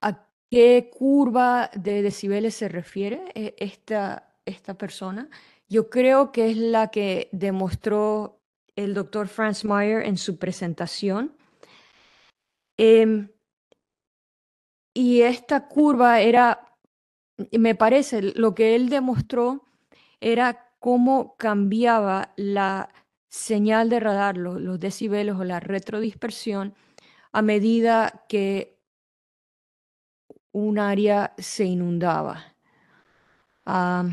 a qué curva de decibeles se refiere eh, esta, persona. Yo creo que es la que demostró el doctor Franz Meyer en su presentación. Em, y esta curva era, me parece, lo que él demostró era cómo cambiaba la señal de radar, los, decibelos o la retrodispersión, a medida que un área se inundaba. Ah,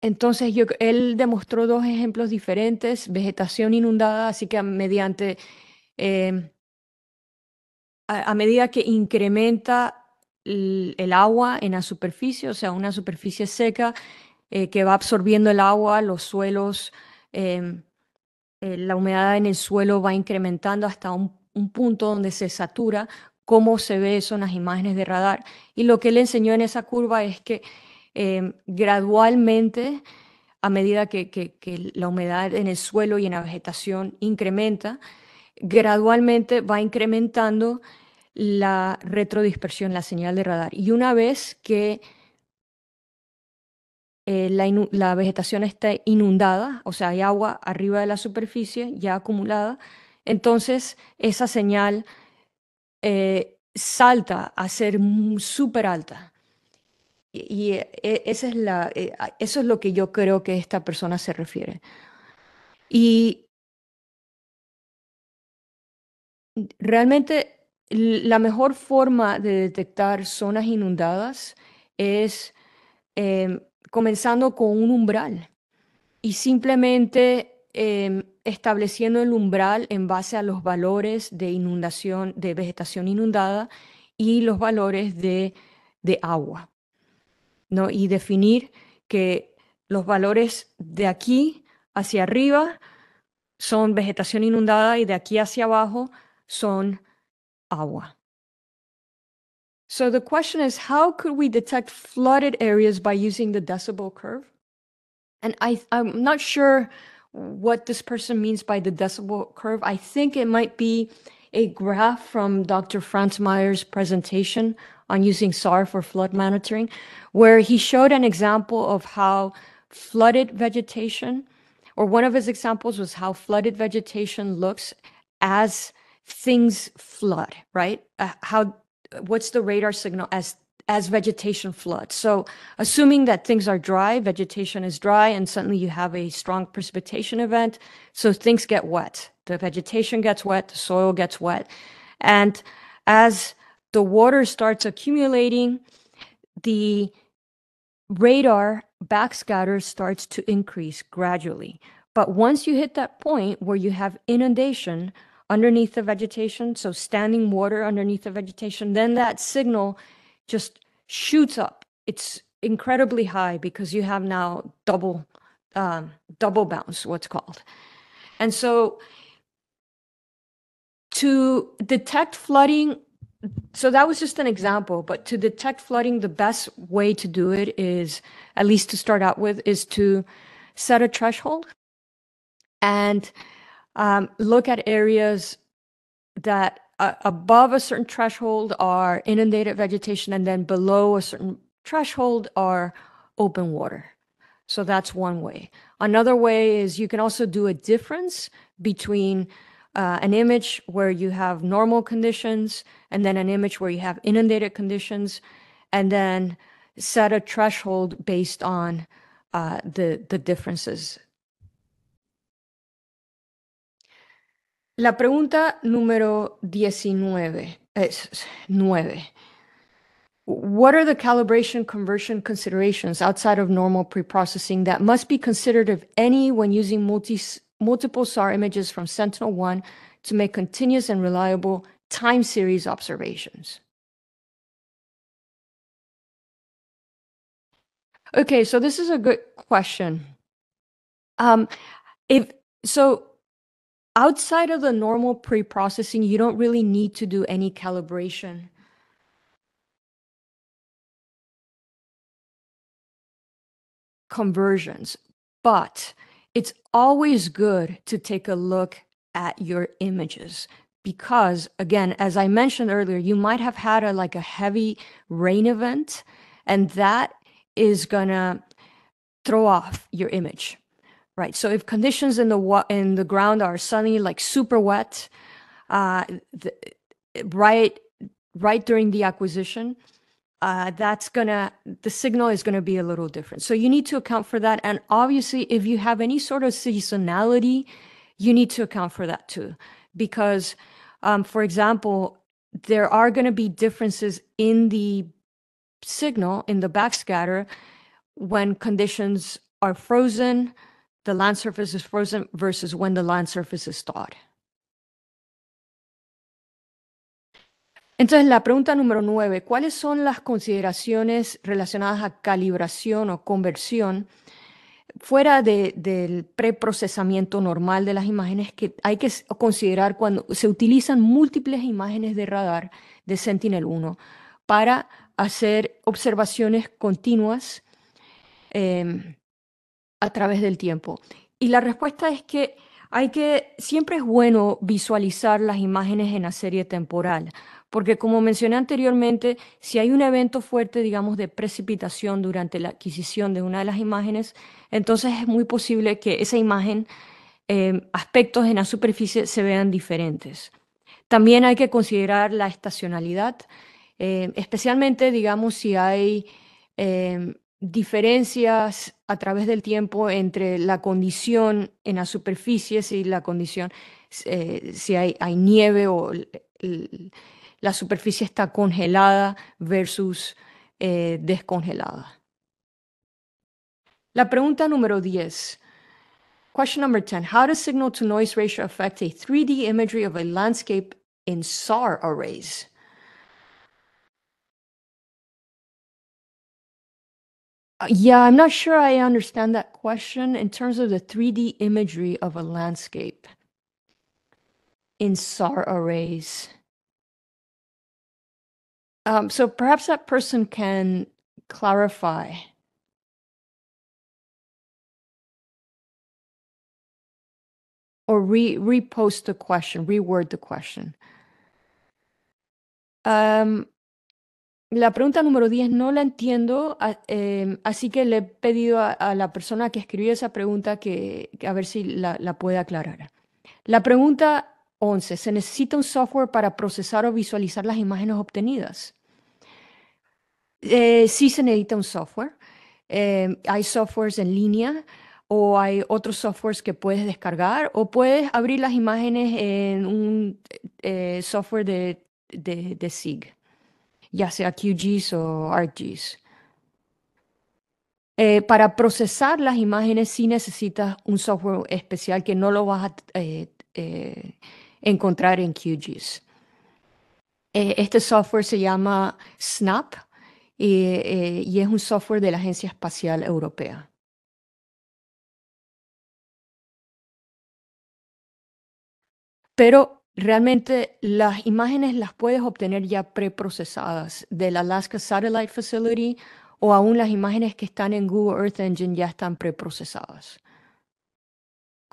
entonces, yo, él demostró dos ejemplos diferentes, vegetación inundada, así que mediante Em, a, medida que incrementa el, agua en la superficie, o sea, una superficie seca eh, que va absorbiendo el agua, los suelos, em, eh, la humedad en el suelo va incrementando hasta un, punto donde se satura, cómo se ve eso en las imágenes de radar. Y lo que él enseñó en esa curva es que em, gradualmente, a medida que, la humedad en el suelo y en la vegetación incrementa, gradualmente va incrementando la retrodispersión, la señal de radar. Y una vez que eh, la, vegetación está inundada, o sea, hay agua arriba de la superficie ya acumulada, entonces esa señal eh, salta a ser súper alta. Y, eh, e, esa es la, eso es lo que yo creo que esta persona se refiere. Y realmente la mejor forma de detectar zonas inundadas es em, comenzando con un umbral y simplemente em, estableciendo el umbral en base a los valores de inundación, de vegetación inundada y los valores de, agua. ¿no? Y definir que los valores de aquí hacia arriba son vegetación inundada y de aquí hacia abajo son, agua. So the question is, how could we detect flooded areas by using the decibel curve? And I, I'm not sure what this person means by the decibel curve. I think it might be a graph from Dr. Franz Meyer's presentation on using SAR for flood monitoring, where he showed an example of how flooded vegetation, or one of his examples was how flooded vegetation looks as things flood, right? Uh, how what's the radar signal as as vegetation floods. So assuming that things are dry, vegetation is dry, and suddenly you have a strong precipitation event. So things get wet. The vegetation gets wet, the soil gets wet. And as the water starts accumulating, the radar backscatter starts to increase gradually. But once you hit that point where you have inundation, underneath the vegetation, so standing water underneath the vegetation, then that signal just shoots up. It's incredibly high because you have now double um, double bounce, what's called. And so to detect flooding, so that was just an example, but to detect flooding, the best way to do it is, at least to start out with, is to set a threshold and um, look at areas that uh, above a certain threshold are inundated vegetation, and then below a certain threshold are open water. So that's one way. Another way is you can also do a difference between uh, an image where you have normal conditions and then an image where you have inundated conditions, and then set a threshold based on uh, the the differences La pregunta número 19 es 9. What are the calibration conversion considerations outside of normal preprocessing that must be considered, if any, when using multi, multiple SAR images from Sentinel-1 to make continuous and reliable time series observations? Okay, so this is a good question. Um, if so, outside of the normal pre-processing, you don't really need to do any calibration. Conversions, but it's always good to take a look at your images because again as i mentioned earlier you might have had a like a heavy rain event and that is going to throw off your image right? So if conditions in the in the ground are sunny, like super wet, uh, the, right right during the acquisition, uh, that's gonna the signal is gonna be a little different. So you need to account for that, and obviously, if you have any sort of seasonality, you need to account for that too, because, um, for example, there are gonna be differences in the signal in the backscatter when conditions are frozen the land surface is frozen versus when the land surface is thawed. Entonces, la pregunta número nueve, ¿cuáles son las consideraciones relacionadas a calibración o conversión fuera del preprocesamiento normal de las imágenes que hay que considerar cuando se utilizan múltiples imágenes de radar de Sentinel-1 para hacer observaciones continuas? Em, a través del tiempo? Y la respuesta es que hay que, siempre es bueno visualizar las imágenes en la serie temporal, porque como mencioné anteriormente, si hay un evento fuerte, digamos, de precipitación durante la adquisición de una de las imágenes, entonces es muy posible que esa imagen, em, aspectos en la superficie se vean diferentes. También hay que considerar la estacionalidad, em, especialmente, digamos, si hay em, diferencias a través del tiempo entre la condición en la superficie, si la condición, eh, si hay, nieve o la superficie está congelada versus eh, descongelada. La pregunta número 10. Question number 10. How does signal to noise ratio affect a 3D imagery of a landscape in SAR arrays? Uh, yeah, I'm not sure I understand that question in terms of the 3D imagery of a landscape in SAR arrays. Um, so perhaps that person can clarify. Or re repost the question, reword the question. Um, La pregunta número 10 no la entiendo, eh, así que le he pedido a, la persona que escribió esa pregunta que, a ver si la, puede aclarar. La pregunta 11, ¿se necesita un software para procesar o visualizar las imágenes obtenidas? Eh, sí se necesita un software. Eh, hay softwares en línea o hay otros softwares que puedes descargar o puedes abrir las imágenes en un software de, de, de SIG ya sea QGIS o ArcGIS. Eh, para procesar las imágenes sí necesitas un software especial que no lo vas a eh, eh, encontrar en QGIS. este software se llama Snap y, y es un software de la Agencia Espacial Europea. Pero Realmente las imágenes las puedes obtener ya preprocesadas del Alaska Satellite Facility o aún las imágenes que están en Google Earth Engine ya están preprocesadas.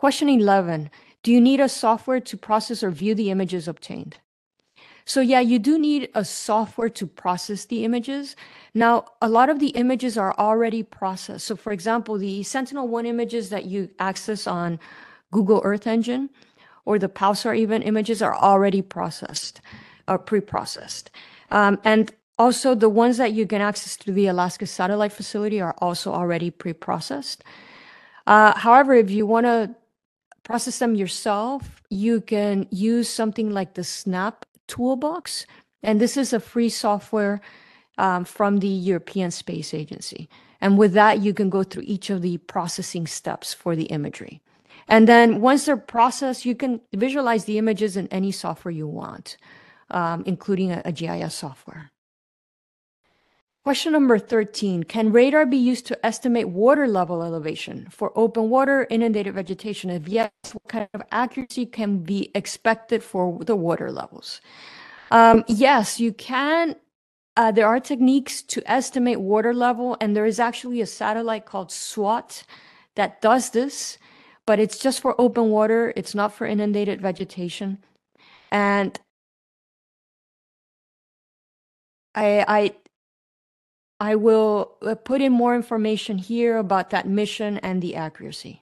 Question 11. Do you need a software to process or view the images obtained? So yeah, you do need a software to process the images. Now, a lot of the images are already processed. So for example, the Sentinel-1 images that you access on Google Earth Engine, or the pulsar even images are already processed or uh, pre-processed. Um, and also the ones that you get access through the Alaska Satellite Facility are also already pre-processed. Uh, however, if you want to process them yourself, you can use something like the Snap Toolbox. And this is a free software um, from the European Space Agency. And with that, you can go through each of the processing steps for the imagery. And then once they're processed, you can visualize the images in any software you want, um, including a, a GIS software. Question number 13 Can radar be used to estimate water level elevation for open water, inundated vegetation? If yes, what kind of accuracy can be expected for the water levels? Um, yes, you can. Uh, there are techniques to estimate water level, and there is actually a satellite called SWAT that does this. but it's just for open water. It's not for inundated vegetation. And I, I, I will uh, put in more information here about that mission and the accuracy.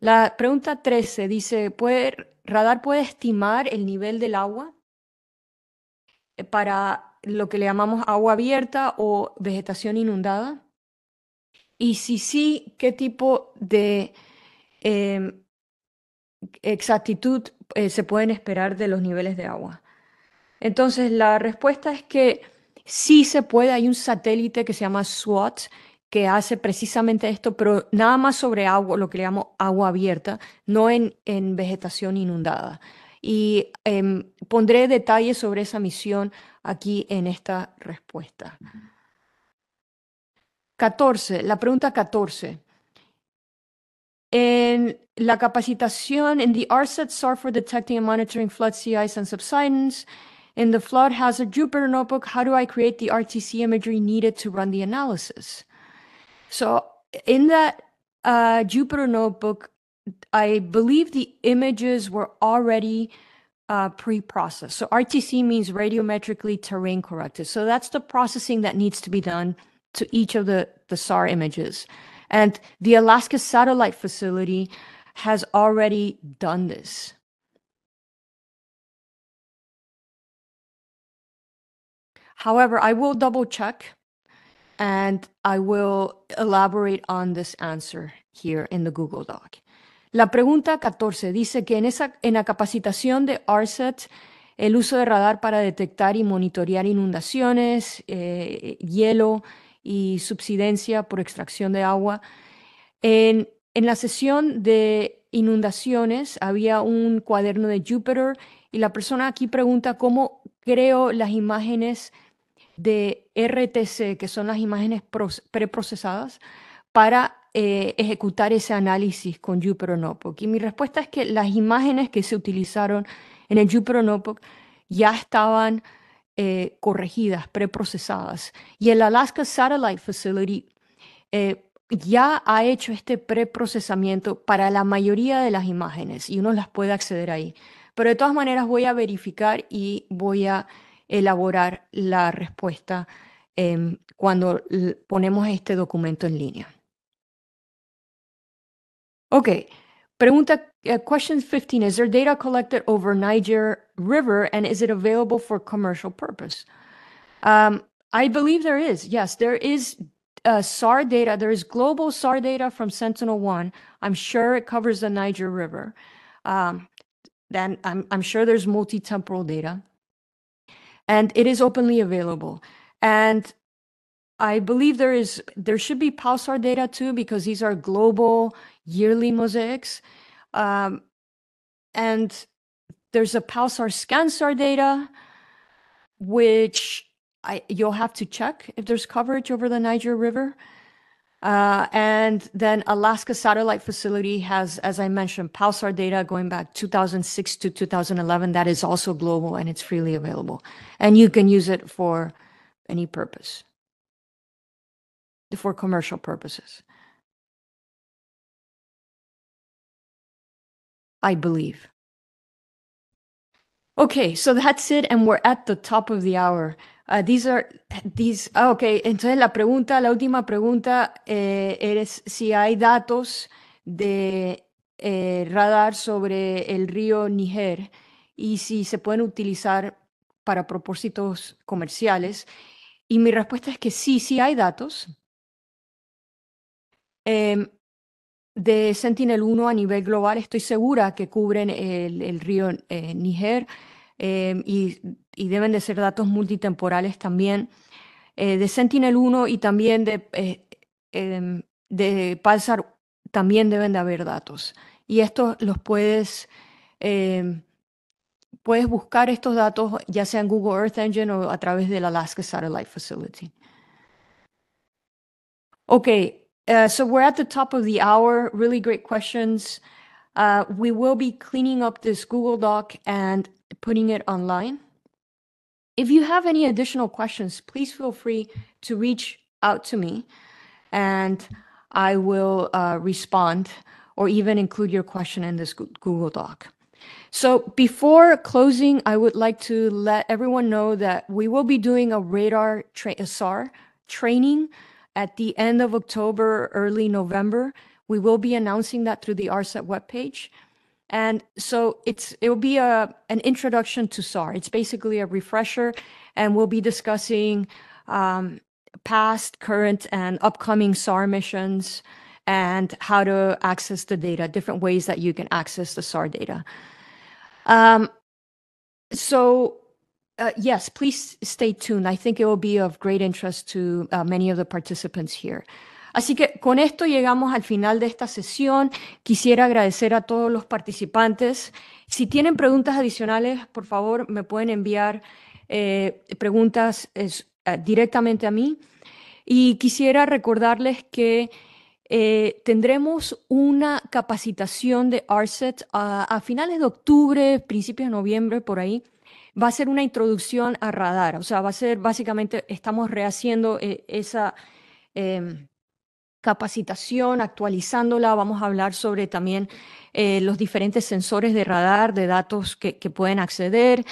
La pregunta 13 dice, ¿puede, ¿radar puede estimar el nivel del agua eh, para lo que le llamamos agua abierta o vegetación inundada? Y si sí, ¿qué tipo de Em, exactitud eh, se pueden esperar de los niveles de agua? Entonces, la respuesta es que sí se puede. Hay un satélite que se llama SWAT que hace precisamente esto, pero nada más sobre agua, lo que le llamo agua abierta, no en, en vegetación inundada. Y em, pondré detalles sobre esa misión aquí en esta respuesta. 14, la pregunta 14. in la capacitación in the RSET are for detecting and monitoring flood ice and subsidence. In the flood hazard Jupyter notebook, how do I create the RTC imagery needed to run the analysis? So in that uh, Jupyter notebook, I believe the images were already uh, pre-processed. So RTC means radiometrically terrain corrected. So that's the processing that needs to be done to each of the, the SAR images. And the Alaska Satellite Facility has already done this. However, I will double check and I will elaborate on this answer here in the Google Doc. La pregunta 14 dice que en, esa, en la capacitación de RSET, el uso de radar para detectar y monitorear inundaciones, eh, hielo, y subsidencia por extracción de agua. En, la sesión de inundaciones había un cuaderno de Júpiter y la persona aquí pregunta cómo creo las imágenes de RTC, que son las imágenes preprocesadas, para eh, ejecutar ese análisis con Jupyter Notebook. Y mi respuesta es que las imágenes que se utilizaron en el Jupyter Notebook ya estaban eh, corregidas, preprocesadas. Y el Alaska Satellite Facility eh, ya ha hecho este preprocesamiento para la mayoría de las imágenes y uno las puede acceder ahí. Pero de todas maneras voy a verificar y voy a elaborar la respuesta em, cuando ponemos este documento en línea. Ok. Pregunta uh, question 15 Is there data collected over Niger River and is it available for commercial purpose? Um, I believe there is. Yes, there is uh, SAR data. There is global SAR data from Sentinel One. I'm sure it covers the Niger River. Um, then I'm, I'm sure there's multi-temporal data. And it is openly available. And I believe there is there should be PALSAR data too because these are global yearly mosaics. Um, and there's a Pulsar Scansar data, which I, you'll have to check if there's coverage over the Niger River. Uh, and then Alaska Satellite Facility has, as I mentioned, Pulsar data going back 2006 to 2011. That is also global and it's freely available. And you can use it for any purpose, for commercial purposes. I believe. Okay, so that's it, and we're at the top of the hour. Uh, these are these. Ah, entonces la pregunta, la última pregunta, eh, es si hay datos de eh, radar sobre el río Niger y si se pueden utilizar para propósitos comerciales. Y mi respuesta es que sí, sí hay datos. Em, de Sentinel-1 a nivel global estoy segura que cubren el, río eh, Niger em, y, deben de ser datos multitemporales también. Eh, de Sentinel-1 y también de, eh, em, de también deben de haber datos. Y estos los puedes, em, puedes buscar estos datos ya sea en Google Earth Engine o a través de la Alaska Satellite Facility. Ok, Uh, so we're at the top of the hour. Really great questions. Uh, we will be cleaning up this Google Doc and putting it online. If you have any additional questions, please feel free to reach out to me and I will uh, respond or even include your question in this Google Doc. So before closing, I would like to let everyone know that we will be doing a radar tra SAR training at the end of October, early November. We will be announcing that through the RCEP webpage. And so it's it will be a an introduction to SAR. It's basically a refresher, and we'll be discussing um, past, current, and upcoming SAR missions, and how to access the data, different ways that you can access the SAR data. Um, so Uh, yes, please stay tuned. I think it will be of great interest to uh, many of the participants Así que con esto llegamos al final de esta sesión. Quisiera agradecer a todos los participantes. Si tienen preguntas adicionales, por favor, me pueden enviar eh, preguntas eh, directamente a mí. Y quisiera recordarles que eh, tendremos una capacitación de ARSET uh, a finales de octubre, principios de noviembre, por ahí va a ser una introducción a radar, o sea, va a ser básicamente, estamos rehaciendo eh, esa em, capacitación, actualizándola, vamos a hablar sobre también eh, los diferentes sensores de radar, de datos que, pueden acceder.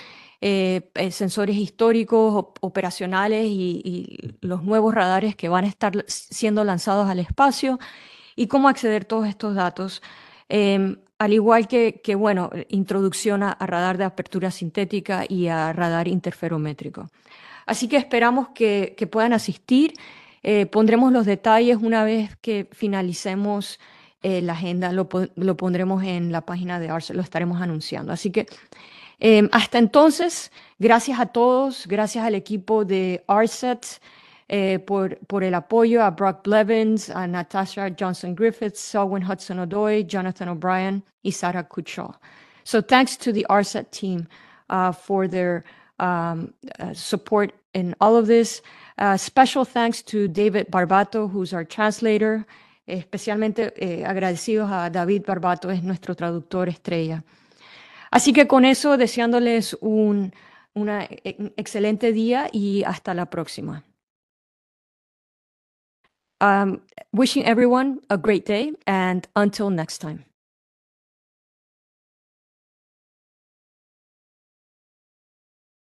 Eh, sensores históricos, operacionales y, los nuevos radares que van a estar siendo lanzados al espacio y cómo acceder a todos estos datos. Em, al igual que, bueno, introducción a, radar de apertura sintética y a radar interferométrico. Así que esperamos que, puedan asistir. Eh, pondremos los detalles una vez que finalicemos eh, la agenda, lo, pondremos en la página de ARCE, lo estaremos anunciando. Así que eh, hasta entonces, gracias a todos, gracias al equipo de Arset. Eh, por, el apoyo a Brock Blevins, a Natasha Johnson Griffiths, Selwyn Hudson O'Doy, Jonathan O'Brien y Sarah Kuchel. So thanks to the RSET team uh, for their um, uh, support in all of this. Uh, special thanks to David Barbato, who's our translator. Especialmente eh, agradecidos a David Barbato, es nuestro traductor estrella. Así que con eso, deseándoles un eh, excelente día y hasta la próxima. um, wishing everyone a great day and until next time.